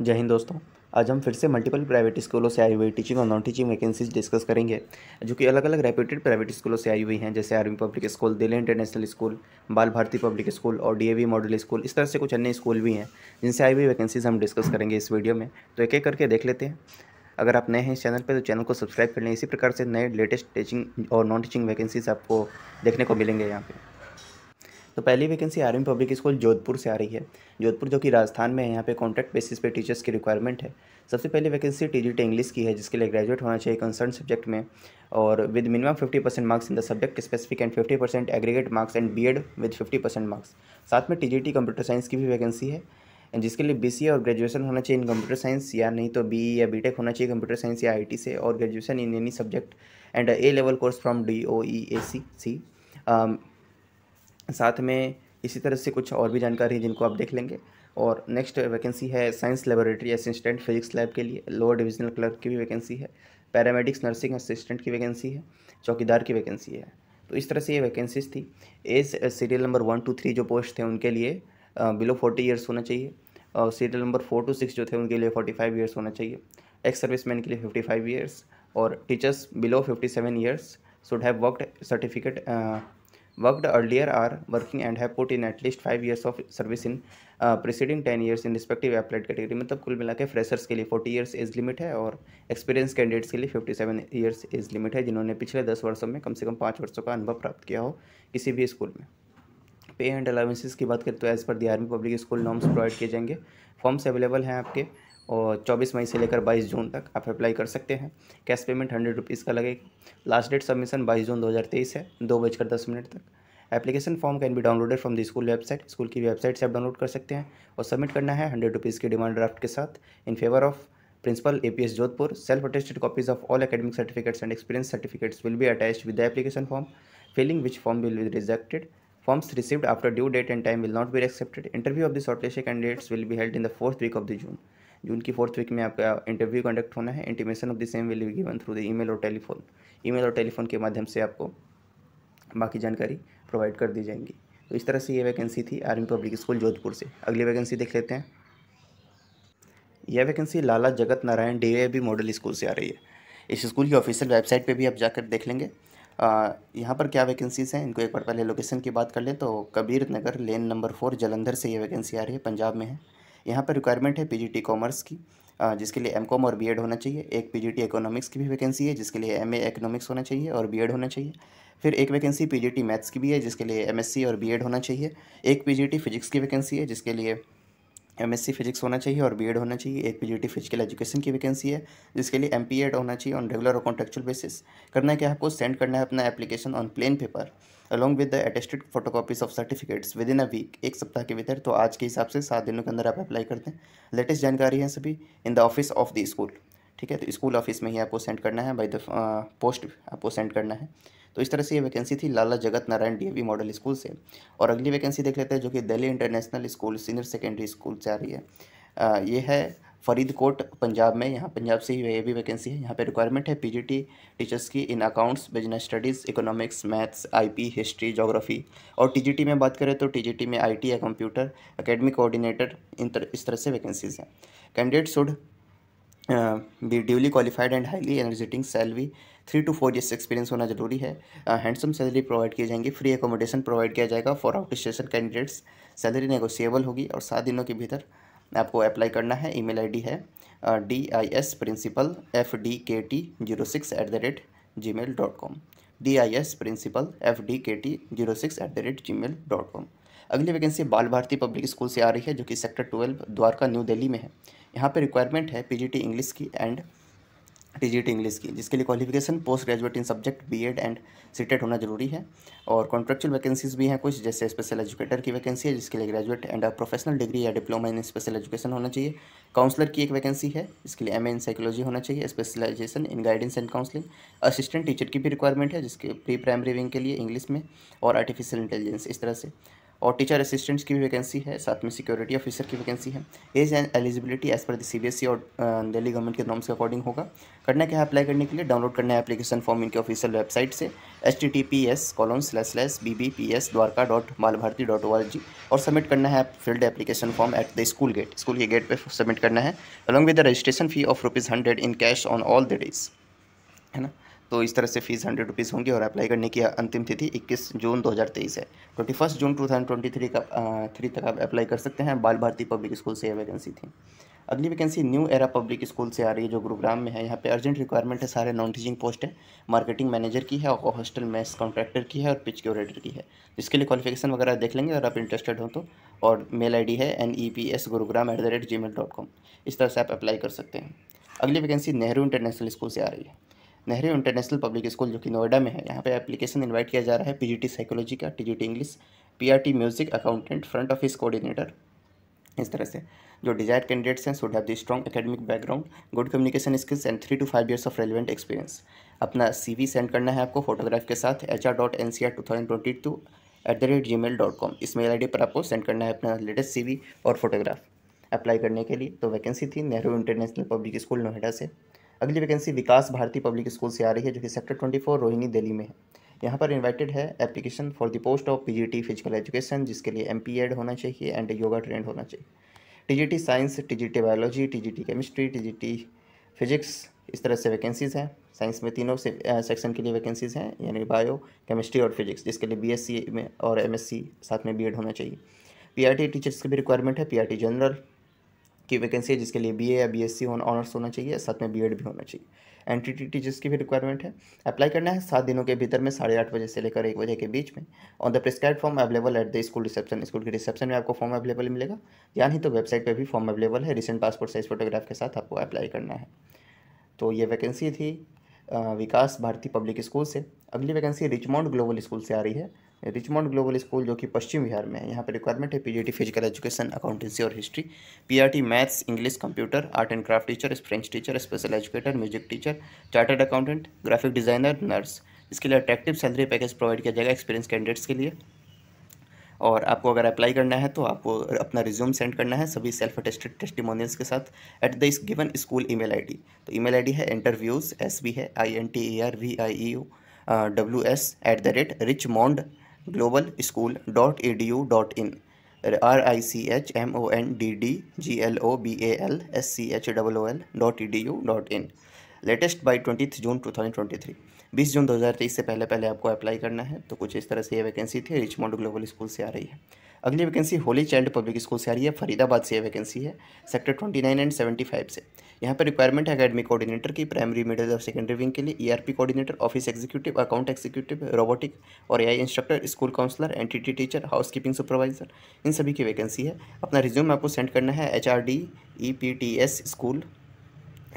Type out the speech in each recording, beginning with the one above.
जय हिंद दोस्तों आज हम फिर से मल्टीपल प्राइवेट स्कूलों से आई हुई टीचिंग और नॉन टीचिंग वैकेंसीज डिस्कस करेंगे जो कि अलग अलग रेप्यूटेड प्राइवेट स्कूलों से आई हुई हैं जैसे Army Public School Delhi international School Bal Bharati public School और वी मॉडल स्कूल इस तरह से कुछ अन्य स्कूल भी हैं जिनसे आई हुई वैकेंसीज हम डिस्कस करेंगे इस वीडियो में तो एक एक करके देख लेते हैं अगर आप नए हैं इस चैनल पर तो चैनल को सब्सक्राइब कर लें इसी प्रकार से नए लेटेस्ट टीचिंग और नॉन टीचिंग वैकेंसीज आपको देखने को मिलेंगे यहाँ पर तो पहली vacancy Army Public School Jodhpur से आ रही है जोधपुर जो कि राजस्थान में है यहाँ पे कॉन्ट्रैक्ट बेसिस पे टीचर्स की रिक्वायरमेंट है सबसे पहली वैकेंसी टी जी इंग्लिश की है जिसके लिए ग्रेजुएट होना चाहिए कंसर्न सब्जेक्ट में और with minimum fifty percent marks in the subject specific and fifty percent aggregate marks and B Ed with fifty percent marks साथ में T G T computer science की भी वैकेंसी है जिसके लिए बी और ग्रेजुएशन होना चाहिए इन कंप्यूटर साइंस या नहीं तो बी e या बी होना चाहिए कंप्यूटर साइंस या आई से और graduation in any subject and A level course from D O E A C C साथ में इसी तरह से कुछ और भी जानकारी है जिनको आप देख लेंगे और नेक्स्ट वैकेंसी है science laboratory assistant physics lab के लिए लोअर डिविजनल क्लर्क की भी वैकेंसी है पैरामेडिक्स नर्सिंग असिस्टेंट की वैकेंसी है चौकीदार की वैकेंसी है तो इस तरह से ये वैकेंसीज थी as serial number one two three जो पोस्ट थे उनके लिए बिलो फोर्टी ईयर्स होना चाहिए और serial number four to six जो थे उनके लिए फोर्टी फाइव ईयर्स होना चाहिए एक्स सर्विस मैन के लिए फिफ्टी फाइव ईयर्स और teachers below fifty seven years should have worked certificate worked earlier are working and have put in at least five years of service in uh, preceding ten years in respective applied category मतलब कुल मिला के freshers के लिए forty years as limit है और experience candidates के लिए fifty seven years age limit है जिन्होंने पिछले दस वर्षों में कम से कम पाँच वर्षों का अनुभव प्राप्त किया हो किसी भी स्कूल में पे एंड अलाउंसेस की बात करें तो as per the Army Public School norms provide किए जाएंगे फॉर्म्स अवेलेबल हैं आपके और 24 मई से लेकर 22 जून तक आप अप्लाई कर सकते हैं कैश पेमेंट हंड्रेड रुपीज़ का लगेगा लास्ट डेट सबमिशन 22 जून 2023 है दो बजकर दस मिनट तक application form can be downloaded from the school website school की वेबसाइट से आप डाउनलोड कर सकते हैं और सबमिट करना है हंड्रेड रुपीज़ के डिमांड ड्राफ्ट के साथ in favour of principal A P S Jodhpur self attested copies of all academic certificates and experience certificates will be attach with application form failing which form will be rejected forms received after due date and time will not be accepted interview of the sortation candidates will be held in the fourth week of the June June की fourth week में आपका interview conduct होना है intimation of the same will be given through the email और telephone email और telephone के माध्यम से आपको बाकी जानकारी प्रोवाइड कर दी जाएंगी तो इस तरह से ये वैकेंसी थी आर्मी पब्लिक स्कूल जोधपुर से अगली वैकेंसी देख लेते हैं यह वैकेंसी लाला जगत नारायण डी मॉडल स्कूल से आ रही है इस स्कूल की ऑफिशियल वेबसाइट पर भी आप जाकर देख लेंगे यहाँ पर क्या वैकेंसीज़ हैं इनको एक बार पहले लोकेशन की बात कर लें तो Kabir Nagar lane number four Jalandhar से ये वैकेंसी आ रही है पंजाब में है यहाँ पर रिक्वायरमेंट है पी कॉमर्स की जिसके लिए एम कॉम और बी होना चाहिए एक पी जी टी इकोनॉमिक्स की भी वैकेंसी है जिसके लिए एम इकोनॉमिक्स होना चाहिए और बी एड होना चाहिए फिर एक vacancy P G T maths की भी है जिसके लिए एम एस सी और बी एड होना चाहिए एक पी जी टी फिजिक्स की वैकेंसी है जिसके लिए एमएससी फिजिक्स होना चाहिए और बीएड होना चाहिए एक टी फिजिकल एजुकेशन की वैकेंसी है जिसके लिए एम होना चाहिए ऑन रेगुलर और कॉन्ट्रेक्चुअल बेसिस करना है कि आपको सेंड करना है अपना application on plain paper along with the attested photo copies of certificates within a week एक सप्ताह के भीतर तो आज के हिसाब से सात दिनों के अंदर आप अप्लाई करते हैं लेटेस्ट जानकारी है सभी in the office of the school ठीक है तो स्कूल ऑफिस में ही आपको सेंड करना है बाई द पोस्ट आपको सेंड करना है तो इस तरह से ये वैकेंसी थी लाला जगत नारायण डी मॉडल स्कूल से और अगली वैकेंसी देख लेते हैं जो कि Delhi international school senior secondary school से आ रही है आ, ये है फरीदकोट पंजाब में यहाँ पंजाब से ही ये भी वैकेंसी है यहाँ पे रिक्वायरमेंट है पीजीटी टीचर्स की in accounts business studies economics maths IP history geography और टीजीटी में बात करें तो टीजीटी में आईटी या कंप्यूटर एकेडमिक कोऑर्डिनेटर इन तर, इस तरह से वैकेंसीज़ हैं candidate should be duly qualified and highly energetic salary three to four years experience होना जरूरी है हैंडसम सैलरी प्रोवाइड किए जाएंगे फ्री एकोमोडेशन प्रोवाइड किया जाएगा for outstation candidates salary negotiable होगी और सात दिनों के भीतर आपको अप्लाई करना है ईमेल आईडी है D I S principal F D K T zero six at the rate gmail dot com D I S principal F D K T zero six at the rate gmail dot com अगली vacancy Bal Bharati public school से आ रही है जो कि sector twelve Dwarka new Delhi में है यहाँ पे रिक्वायरमेंट है पीजीटी इंग्लिश की एंड टीजीटी इंग्लिश की जिसके लिए qualification post graduate in subject BEd and CTET होना जरूरी है और कॉन्ट्रेक्चुअल वैकेंसीज भी हैं कुछ जैसे स्पेशल एजुकेटर की वैकेंसी है जिसके लिए ग्रेजुएट एंड प्रोफेशनल डिग्री या डिप्लोमा इन स्पेशल एजुकेशन होना चाहिए काउंसलर की एक वैकेंसी है इसके लिए एम इन साइकोलॉजी होना चाहिए specialisation in guidance and counselling assistant teacher की भी रिक्वायरमेंट है जिसके प्री प्राइमरी विंग के लिए इंग्लिश में और आर्टिफिशियल इंटेलिजेंस इस तरह से और टीचर असिस्टेंट्स की भी वैकेंसी है साथ में सिक्योरिटी ऑफिसर की वैकेंसी है एज एंड एलिजिबिलिटी एज पर द सी ई और दिल्ली गवर्नमेंट के नॉर्म्स के अकॉर्डिंग होगा करना क्या है अप्लाई करने के लिए डाउनलोड करना है एप्लीकेशन फॉर्म इनके ऑफिशियल वेबसाइट से H T T P S colon slash slash B B P S Dwarka dot Bal Bharati dot O R G और सबमिट करना है filled application form at the school gate school के gate पर submit करना है along with the registration fee of rupees hundred in cash on all the days है ना तो इस तरह से फीस हंड्रेड रुपीज़ होंगी और अप्लाई करने की अंतिम तिथि 21 जून 2023 है ट्वेंटी फर्स्ट जून 2023 का थ्री तक आप अप्लाई कर सकते हैं बाल भारती पब्लिक स्कूल से यह वैकेंसी थी अगली vacancy new era public school से आ रही है जो गुरुग्राम में है यहाँ पे अर्जेंट रिक्वायरमेंट है सारे नॉन टीचिंग पोस्ट है मार्केटिंग मैनेजर की है और हॉस्टल मैस कॉन्ट्रैक्टर की है और पिच क्यूरेटर की है जिसके तो लिए क्वालिफिकेशन वगैरह देख लेंगे अगर आप इंटरेस्टेड हो तो और मेल आई है N E P S Gurugram at the rate gmail dot com इस तरह से आप अप्लाई कर सकते हैं अगली वैकेंसी नेहरू इंटरनेशनल स्कूल से आ रही है नेहरू इंटरनेशनल पब्लिक स्कूल जो कि नोएडा में है यहाँ पे एप्लीकेशन इनवाइट किया जा रहा है पी साइकोलॉजी का T English P music accountant front office coordinator इस तरह से जो डिजायर कैंडिडेट्स हैं should have the strong academic background good communication skills and three to five years of relevant experience अपना सी सेंड करना है आपको फोटोग्राफ के साथ H R dot N C R two thousand twenty two at the rate gmail dot com इस mail I D पर आपको send करना है अपना लेटेस्ट सी वी और फोटोग्राफ अप्लाई करने के लिए तो वैकेंसी थी Nehru international public school Noida से अगली vacancy Vikas Bharati public school से आ रही है जो कि sector twenty four Rohini Delhi में है यहाँ पर इन्वाइटेड है application for the post of PGT physical education जिसके लिए एम होना चाहिए एंड योगा ट्रेंड होना चाहिए T science T biology T chemistry T physics इस तरह से वैकेंसीज़ हैं साइंस में तीनों से, सेक्शन के लिए वैकेंसीज़ हैं यानी बायो केमिस्ट्री और फिजिक्स जिसके लिए बीएससी में और एमएससी साथ में बीएड होना चाहिए पीआरटी टीचर्स की भी रिक्वायरमेंट है पीआरटी जनरल की वैकेंसी है जिसके लिए बी ए या बी एस सी ऑनर्स होना चाहिए साथ में बी भी होना चाहिए एन टी टी जिसकी भी रिक्वायरमेंट है अप्लाई करना है सात दिनों के भीतर में साढ़े आठ बजे से लेकर एक बजे के बीच में on the prescribed form available at the school reception school के रिसेप्शन में आपको फॉर्म अवेलेबल मिलेगा या नहीं तो वेबसाइट पर भी फॉर्म अवेलेबल है रिसेंट पासपोर्ट साइज फोटोग्राफ के साथ आपको अप्लाई करना है तो ये वैकेंसी थी विकास भारती पब्लिक स्कूल से अगली वैकेंसी रिचमोंड ग्लोबल स्कूल से आ रही है रिचमॉन्ड ग्लोबल स्कूल जो कि पश्चिम बिहार में है यहाँ पर रिक्वायरमेंट है पीजीटी फिजिकल एजुकेशन अकाउंटेंसी और history PRT maths English computer art and craft teacher French teacher special educator music teacher chartered accountant graphic designer nurse इसके लिए अट्रैक्टिव सैलरी पैकेज प्रोवाइड किया जाएगा एक्सपीरियंस कैंडिडेट्स के लिए और आपको अगर अप्लाई करना है तो आपको अपना रिज्यूम सेंड करना है सभी सेल्फ अटेस्टेड टेस्टिमोनियल्स के साथ at the given school email ID तो ईमेल आईडी है इंटरव्यूज़ एस बी है I N T A R V I E U W S at the rate Richmond global school dot A D U dot in R I C H M O N D D G L O B A L S C H double O L dot E D U dot in latest by twenty June two thousand twenty three बीस जून दो हज़ार तेईस से पहले पहले आपको apply करना है तो कुछ इस तरह से ये वैकेंसी थी रिच रिचमोंड ग्लोबल स्कूल से आ रही है अगली vacancy holy child public school से आ रही है फरीदाबाद से यह वैकेंसी है sector twenty nine and seventy five से यहाँ पर रिक्वायरमेंट है अकेडमिक कोऑर्डिनेटर की प्राइमरी मिडिल और सेकेंडरी विंग के लिए ERP coordinator office executive account executive robotic और I instructor school counsellor T teacher keeping supervisor इन सभी की वैकेंसी है अपना रिज्यूम आपको सेंड करना है H R D E P T S school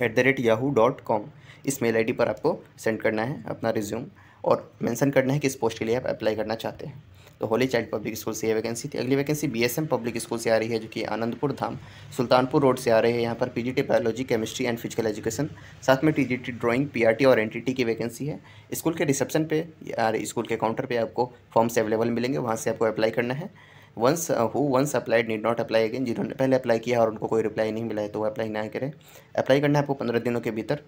at the rate yahoo dot com इस मेल डी पर आपको सेंड करना है अपना रिज्यूम और मेंशन करना है कि इस पोस्ट के लिए आप अप्लाई करना चाहते हैं तो होली चाइल्ड पब्लिक स्कूल से ये वैकेंसी थी अगली वैकेंसी बीएसएम पब्लिक स्कूल से आ रही है जो कि आनंदपुर धाम सुल्तानपुर रोड से आ रहे हैं यहाँ पर P biology chemistry and physical education साथ में टी जी टी और एन की वैकेंसी है स्कूल के रिसेप्शन पे यार स्कूल के काउंटर पर आपको फॉर्म्स अवेलेबल मिलेंगे वहाँ से आपको अप्लाई करना है once who once applied need not apply again जिन्होंने पहले अप्लाई किया और उनको कोई रिप्लाई नहीं मिला है तो वो अप्लाई ना करें अप्लाई करना है आपको पंद्रह दिनों के भीतर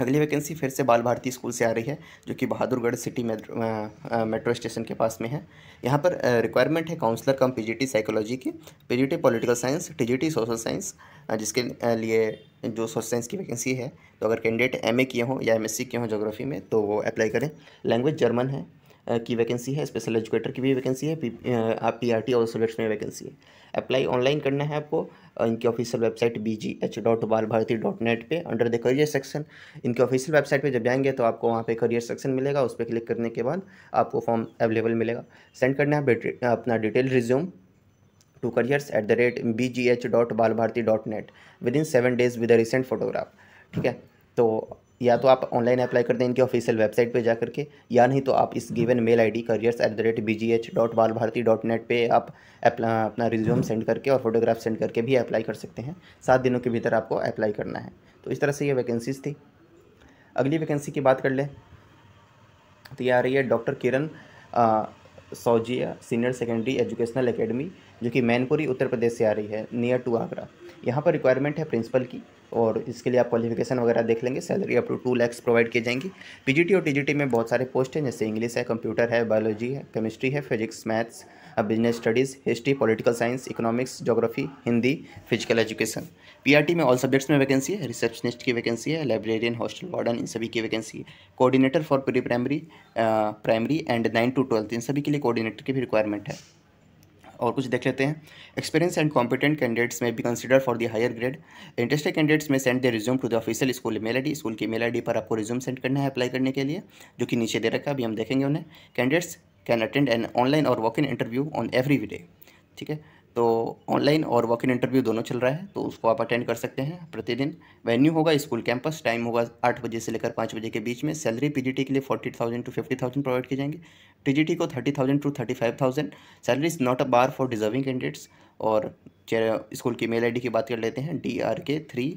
अगली वैकेंसी फिर से बाल भारती स्कूल से आ रही है जो कि बहादुरगढ़ सिटी मेट्रो स्टेशन के पास में है यहाँ पर रिक्वायरमेंट है काउंसलर कम पीजीटी साइकोलॉजी की PGT political science TGT social science जिसके लिए जो सोशल साइंस की वैकेंसी है तो अगर कैंडिडेट एमए किए हों या एमएससी किए हों जोग्राफी में तो वो अप्लाई करें लैंग्वेज जर्मन है की वैकेंसी है स्पेशल एजुकेटर की भी वैकेंसी है आप पी आर टी और सोलेट्स में वैकेंसी है अप्लाई ऑनलाइन करना है आपको इनकी official website B G H dot Bal Bharati dot net पर अंडर द करियर सेक्शन इनके ऑफिशियल वेबसाइट पर जब जाएंगे तो आपको वहाँ पे करियर सेक्शन मिलेगा उस पर क्लिक करने के बाद आपको फॉर्म अवेलेबल मिलेगा सेंड करना है अपना detail resume to careers at the rate B G H dot Bal Bharati dot net within seven days with a recent photograph ठीक है तो या तो आप ऑनलाइन अप्लाई कर दें इनके ऑफिशियल वेबसाइट पर जा करके या नहीं तो आप इस given mail I D careers at the rate B G H dot Bal Bharati dot net पर आप अपना रिज्यूम हम्म। सेंड करके और फोटोग्राफ सेंड करके भी अप्लाई कर सकते हैं सात दिनों के भीतर आपको अप्लाई करना है तो इस तरह से ये वैकेंसीज थी अगली वैकेंसी की बात कर लें तो ये आ रही है doctor Kiran Saujia senior secondary educational academy जो कि मैनपुरी उत्तर प्रदेश से आ रही है नियर टू आगरा यहाँ पर रिक्वायरमेंट है प्रिंसिपल की और इसके लिए आप क्वालिफिकेशन वगैरह देख लेंगे salary up to two lakhs provide की जाएंगी पीजीटी और टीजीटी में बहुत सारे पोस्ट हैं जैसे इंग्लिश है कंप्यूटर है बायोलॉजी है केमिस्ट्री है physics maths business studies history political science economics geography Hindi physical education P में ऑल सब्जेक्ट्स में वैकेंसी है रिसेप्शनिस्ट की वैकेंसी है लाइब्रेरियन हॉस्टल वार्डन इन सभी की वैकेंसी है coordinator for pre primary primary and nine to twelfth इन सभी के लिए कोऑर्डिनेटर की भी रिक्वायरमेंट है और कुछ देख लेते हैं experience and competent candidates may be consider for the higher grade interested candidates may send the resume to the official school mail I school की मेल आई पर आपको रिज्यूम सेंड करना है अप्लाई करने के लिए जो कि नीचे दे रखा है अभी हम देखेंगे उन्हें candidates can attend an online और walk in interview on every day ठीक है तो ऑनलाइन और वॉक इन इंटरव्यू दोनों चल रहा है तो उसको आप अटेंड कर सकते हैं प्रतिदिन वेन्यू होगा स्कूल कैंपस टाइम होगा आठ बजे से लेकर पाँच बजे के बीच में सैलरी पीजीटी के लिए forty thousand to fifty thousand provide की जाएंगे टी को thirty thousand to thirty five thousand salary is not a bar for deserving candidates और स्कूल की मेल आई की बात कर लेते हैं D R K three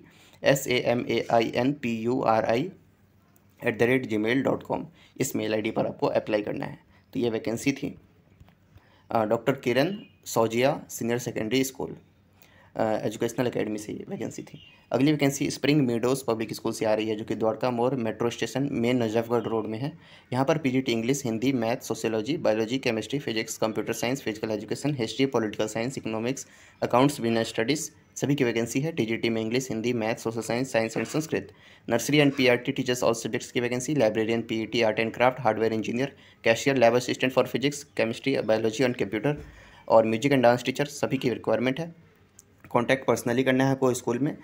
S A M A I N P U R I at the rate gmail dot com इस mail I D पर आपको अप्लाई करना है तो ये वैकेंसी थी doctor Kiran Saujia senior secondary school educational academy से ये वैकेंसी थी अगली vacancy spring meadows public school से आ रही है जो कि Dwarka Mor metro station main Najafgarh road में है यहाँ पर PGT English Hindi math sociology biology chemistry physics computer science physical education history political science economics accounts business studies सभी की वैकेंसी है टी में English Hindi math social science science and Sanskrit nursery and P teachers all subjects की vacancy librarian P art and craft hardware engineer cashier lab assistant for physics chemistry biology and computer और music and dance teacher सभी की requirement है contact personally करना है आपको school में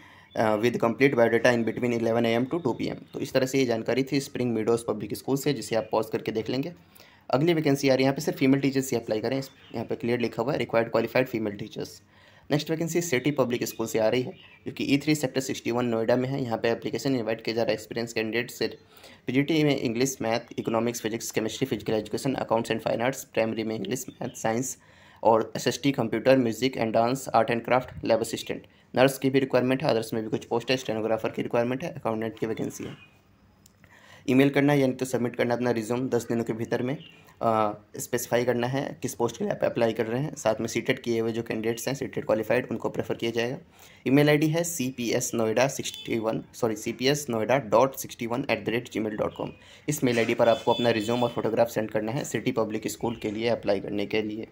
with complete biodata in between 11 M to 2 M तो इस तरह से ये जानकारी थी स्प्रिंग मीडोज पब्लिक स्कूल से जिसे आप पॉज करके देख लेंगे अगली वैकेंसी आ रही है यहाँ पे सिर्फ फीमेल टीचर्स ही अप्लाई करें यहाँ पे क्लियर लिखा हुआ है required qualified female teachers next vacancy city public school से आ रही है जो कि E three sector sixty one Noida में है यहाँ पे एप्लीकेशन इनवाइट किया जा रहा है एक्सपीरियंस कैंडिडेट से पीजीटी e में English math economics physics chemistry physical education accounts and fine arts primary में इंग्लिश मैथ साइंस और SST computer music and dance art and craft lab assistant nurse की भी रिक्वायरमेंट है others में भी कुछ पोस्ट है स्टेनोग्राफर की रिक्वायरमेंट है अकाउंटेंट की वैकेंसी है ईमेल करना है यानी तो सबमिट करना अपना रिज्यूम दस दिनों के भीतर में स्पेसिफाई करना है किस पोस्ट के लिए आप अप्लाई कर रहे हैं साथ में सीटेड किए हुए जो कैंडिडेट्स हैं सीटेड क्वालिफाइड उनको प्रेफर किया जाएगा ईमेल आईडी है C P S Noida sixty one sorry C P S Noida dot sixty one at the rate gmail dot com इस मेल आई डी पर आपको अपना रिज्यूम और फोटोग्राफ सेंड करना है सिटी पब्लिक स्कूल के लिए अप्लाई करने के लिए